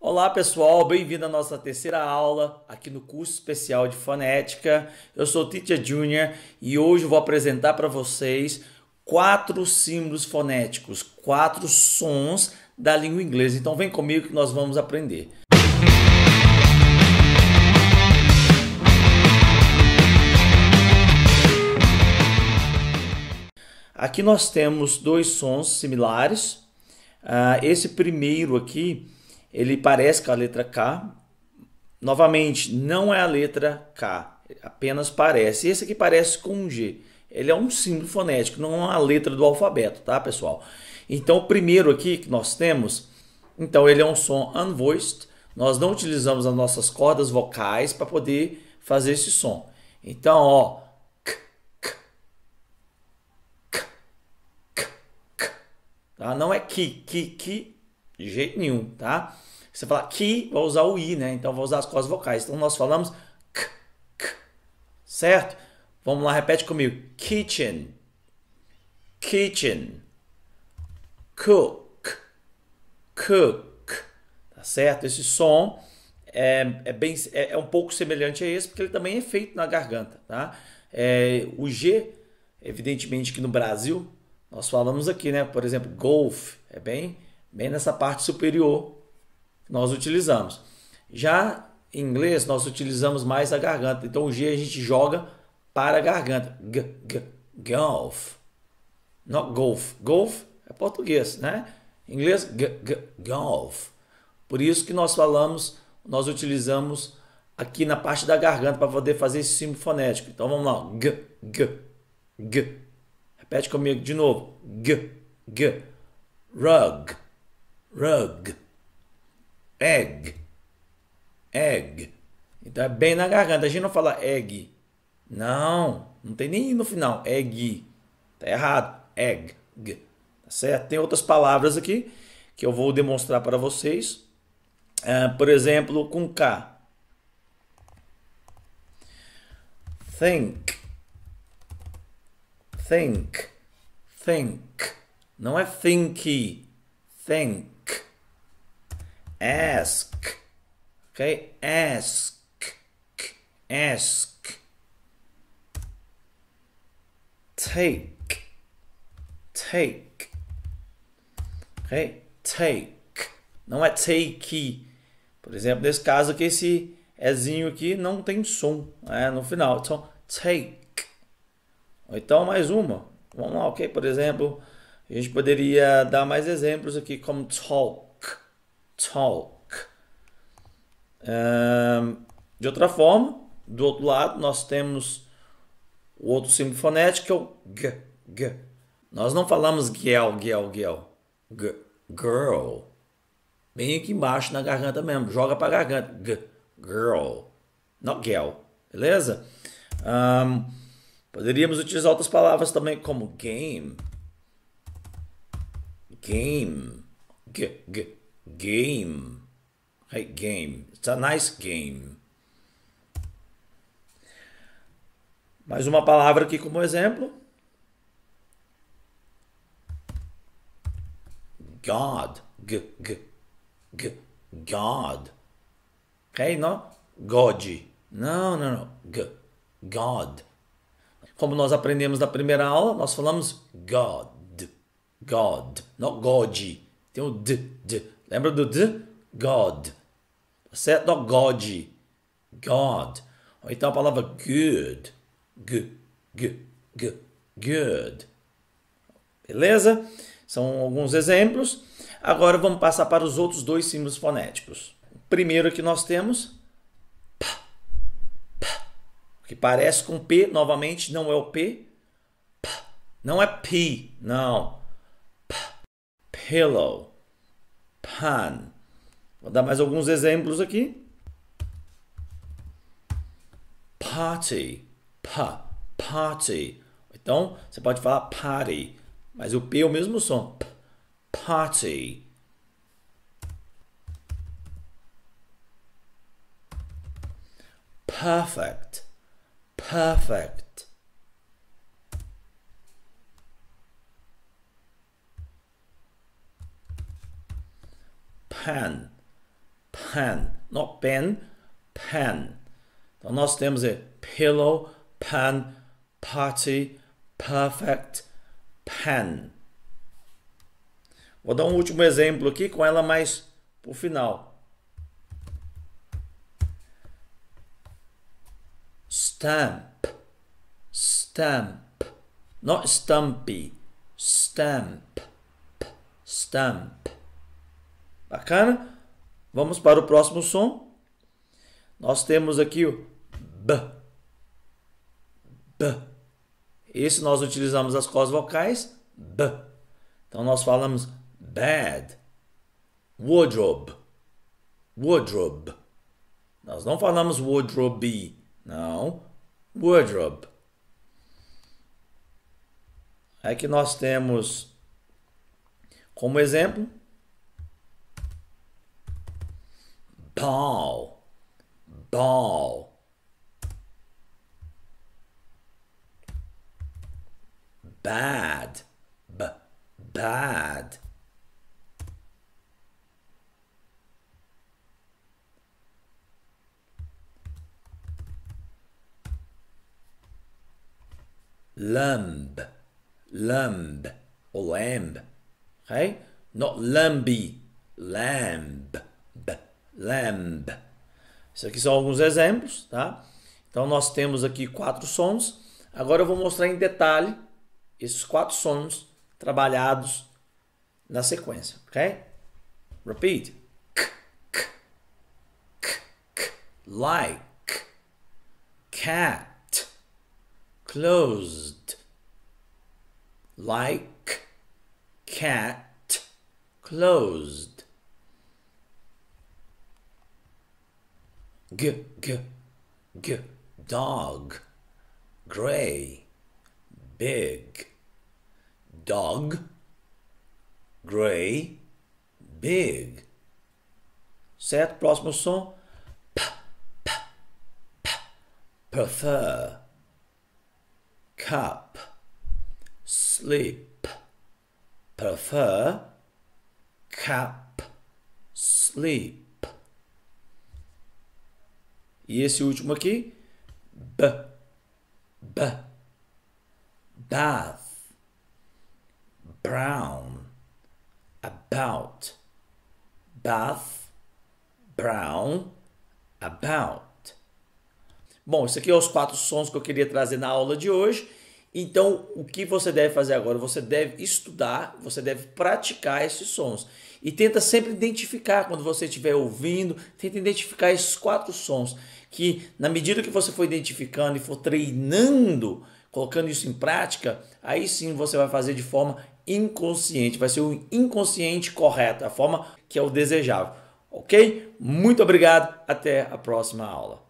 Olá pessoal, bem-vindo à nossa terceira aula aqui no curso especial de fonética. Eu sou o Teacher Junior e hoje vou apresentar para vocês quatro símbolos fonéticos, quatro sons da língua inglesa. Então vem comigo que nós vamos aprender. Aqui nós temos dois sons similares. Uh, esse primeiro aqui ele parece com a letra K. Novamente, não é a letra K, apenas parece. Esse aqui parece com um G. Ele é um símbolo fonético, não é uma letra do alfabeto, tá, pessoal? Então, o primeiro aqui que nós temos, então ele é um som unvoiced. Nós não utilizamos as nossas cordas vocais para poder fazer esse som. Então, ó, tá? Não é ki, ki, ki, de jeito nenhum, tá? Você fala que, vou usar o i, né? Então vou usar as cordas vocais. Então nós falamos k, k, certo? Vamos lá, repete comigo. Kitchen, kitchen, cook, cook, tá certo? Esse som é, é, bem, é, é um pouco semelhante a esse, porque ele também é feito na garganta, tá? É, o G, evidentemente que no Brasil, nós falamos aqui, né? Por exemplo, golf, é bem bem nessa parte superior, nós utilizamos. Já em inglês, nós utilizamos mais a garganta. Então, o G a gente joga para a garganta. G, g, golf. Not golf. Golf é português, né? Em inglês, g, g, golf. Por isso que nós falamos, nós utilizamos aqui na parte da garganta para poder fazer esse símbolo fonético. Então, vamos lá. G, g, g. Repete comigo de novo. G, g. Rug rug, egg, egg. Então é bem na garganta. A gente não fala egg. Não, não tem nem no final. Egg. Tá errado. Egg. Tá certo? Tem outras palavras aqui que eu vou demonstrar para vocês. Uh, por exemplo, com K. Think. Think. Think. Não é think. Think ask. ok, Ask. Ask. Take. Take. ok, Take. Não é take. Por exemplo, nesse caso aqui, esse Ezinho aqui não tem som né, no final. Então, take. Ou então, mais uma. Vamos lá, ok? Por exemplo, a gente poderia dar mais exemplos aqui, como talk talk. Um, de outra forma, do outro lado, nós temos o outro símbolo fonético que é o g, g. Nós não falamos gel, gel, gel. G, girl. Bem aqui embaixo na garganta mesmo. Joga para a garganta. G, girl. Não gel. Beleza? Um, poderíamos utilizar outras palavras também como game. Game. G, g, game. Hey, game. It's a nice game. Mais uma palavra aqui como exemplo. God. G, g, g, God. Ok? Não? God. Não, não, não. G, God. Como nós aprendemos na primeira aula, nós falamos God. God. Não God. Tem o D, D. Lembra do d? God. Certo? É do God. God. Ou então a palavra good. G, g, g, good. Beleza? São alguns exemplos. Agora vamos passar para os outros dois símbolos fonéticos. O primeiro que nós temos p, p, que parece com p, novamente não é o p. p não é p, não. P, pillow han. Vou dar mais alguns exemplos aqui. Party, pa, party. Então, você pode falar party, mas o P é o mesmo som. P, party. Perfect, perfect. Pen, pen, not ben, pan. Danach stemmen sie pillow, pen, party, perfect, pen. Vou dar um último exemplo aqui com ela mais pro final. Stamp, stamp, not stumpy, stamp, stamp. Bacana? Vamos para o próximo som. Nós temos aqui o B. B. Esse nós utilizamos as cordas vocais B. Então nós falamos bad, wardrobe, wardrobe. Nós não falamos wardrobe, não, wardrobe. Aqui nós temos como exemplo ball, ball. Bad, b bad. Lumb, lumb, or lamb, okay? Not lumpy, lamb. B. lamb. Isso aqui são alguns exemplos, tá? Então nós temos aqui quatro sons. Agora eu vou mostrar em detalhe esses quatro sons trabalhados na sequência, ok? Repeat. K, k, k, k, like, cat, closed, like, cat, closed. G, g, g, dog, gray, big, dog, gray, big. Certo? Próximo som. P, p, p, prefer, cup, sleep, prefer, cup, sleep. E esse último aqui, b, b, bath, brown, about, bath, brown, about. Bom, isso aqui é os quatro sons que eu queria trazer na aula de hoje. Então, o que você deve fazer agora? Você deve estudar, você deve praticar esses sons. E tenta sempre identificar quando você estiver ouvindo, tenta identificar esses quatro sons que na medida que você for identificando e for treinando, colocando isso em prática, aí sim você vai fazer de forma inconsciente, vai ser o inconsciente correto, a forma que é o desejável. Ok? Muito obrigado, até a próxima aula.